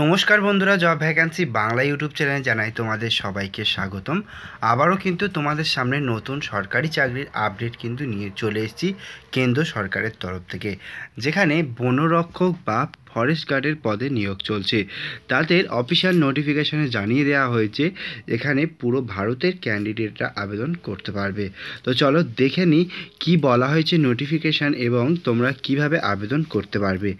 নমস্কার বন্ধুরা job vacancy Bangla YouTube চ্যানেলে জানাই তোমাদের সবাইকে স্বাগতম আবারও কিন্তু তোমাদের সামনে নতুন সরকারি চাকরির আপডেট কিন্তু নিয়ে চলে এসেছি কেন্দ্র সরকারের তরফ থেকে যেখানে বনরক্ষক বা ফরেস্ট গার্ডের পদে নিয়োগ চলছে তাদের অফিসিয়াল নোটিফিকেশানে জানিয়ে দেওয়া হয়েছে এখানে পুরো ভারতের ক্যান্ডিডেটরা আবেদন করতে পারবে তো চলো দেখে নিই কী বলা হয়েছে নোটিফিকেশান এবং তোমরা কিভাবে আবেদন করতে পারবে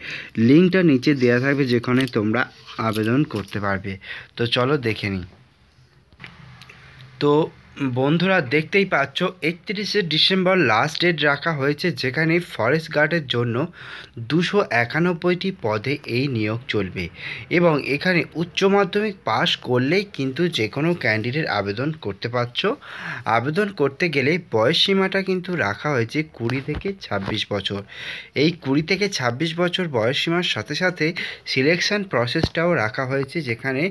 লিঙ্কটা নিচে দেওয়া থাকবে যেখানে তোমরা আবেদন করতে পারবে তো চলো দেখে নিই তো বন্ধুরা দেখতেই পাচ্ছ একত্রিশে ডিসেম্বর লাস্ট ডেট রাখা হয়েছে যেখানে ফরেস্ট গার্ডের জন্য দুশো একানব্বইটি পদে এই নিয়োগ চলবে এবং এখানে উচ্চ মাধ্যমিক পাশ করলেই কিন্তু যে কোনো ক্যান্ডিডেট আবেদন করতে পারছ আবেদন করতে গেলে বয়স সীমাটা কিন্তু রাখা হয়েছে কুড়ি থেকে ২৬ বছর এই কুড়ি থেকে ২৬ বছর বয়স সীমার সাথে সাথে সিলেকশান প্রসেসটাও রাখা হয়েছে যেখানে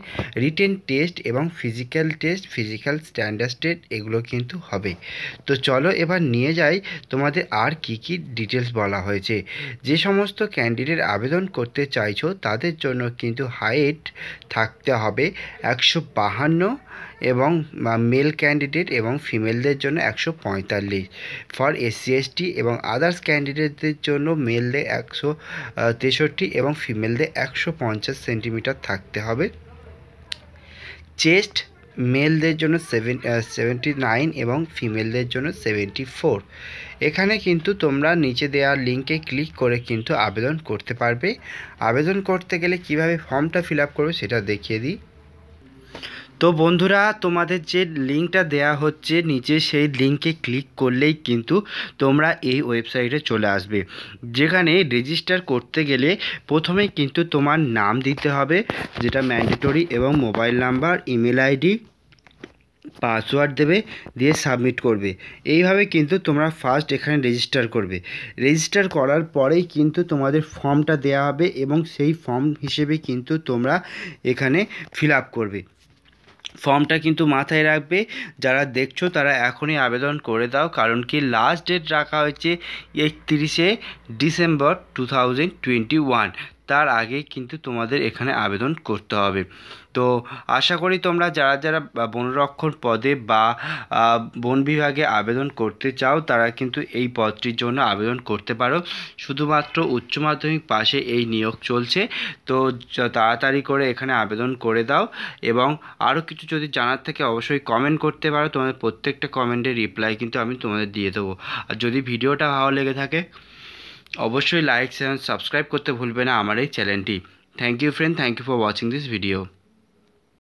রিটেন টেস্ট এবং physical test physical standard test এগুলো কিন্তু হবে তো চলো এবার নিয়ে যাই তোমাদের আর কি কি ডিটেলস বলা হয়েছে যে সমস্ত ক্যান্ডিডেট আবেদন করতে চাইছো তাদের জন্য কিন্তু হাইট থাকতে হবে একশো বাহান্ন এবং মেল ক্যান্ডিডেট এবং ফিমেলদের জন্য একশো পঁয়তাল্লিশ ফর এসসি এসটি এবং আদার্স ক্যান্ডিডেটদের জন্য মেলদের একশো তেষট্টি এবং ফিমেলদের একশো পঞ্চাশ সেন্টিমিটার থাকতে হবে চেস্ট মেলদের জন্য সেভেন সেভেন্টি নাইন এবং ফিমেলদের জন্য সেভেন্টি ফোর এখানে কিন্তু তোমরা নিচে দেওয়া লিঙ্কে ক্লিক করে কিন্তু আবেদন করতে পারবে আবেদন করতে গেলে কিভাবে ফর্মটা ফিল আপ করবে সেটা দেখিয়ে দিই তো বন্ধুরা তোমাদের যে লিঙ্কটা দেয়া হচ্ছে নিচে সেই লিঙ্কে ক্লিক করলেই কিন্তু তোমরা এই ওয়েবসাইটে চলে আসবে যেখানে রেজিস্টার করতে গেলে প্রথমে কিন্তু তোমার নাম দিতে হবে যেটা ম্যান্ডেটরি এবং mobile number email ID password দেবে দিয়ে সাবমিট করবে এইভাবে কিন্তু তোমরা ফার্স্ট এখানে রেজিস্টার করবে রেজিস্টার করার পরেই কিন্তু তোমাদের ফর্মটা দেয়া হবে এবং সেই ফর্ম হিসেবে কিন্তু তোমরা এখানে ফিল করবে ফর্মটা কিন্তু মাথায় রাখবে যারা দেখছো তারা এখনই আবেদন করে দাও কারণ কি লাস্ট ডেট রাখা হয়েছে একত্রিশে December two thousand twenty one তার আগেই কিন্তু তোমাদের এখানে আবেদন করতে হবে তো আশা করি তোমরা যারা যারা বনরক্ষণ পদে বা বন বিভাগে আবেদন করতে চাও তারা কিন্তু এই পদটির জন্য আবেদন করতে পারো শুধুমাত্র উচ্চ মাধ্যমিক পাশে এই নিয়োগ চলছে তো তাড়াতাড়ি করে এখানে আবেদন করে দাও এবং আরও কিছু যদি জানার থেকে অবশ্যই কমেন্ট করতে পারো তোমাদের প্রত্যেকটা কমেন্টের রিপ্লাই কিন্তু আমি তোমাদের দিয়ে দেবো আর যদি ভিডিওটা ভালো লেগে থাকে অবশ্যই লাইক শেয়ার সাবস্ক্রাইব করতে ভুলবে না আমার এই চ্যানেলটি thank you friend thank you for watching this video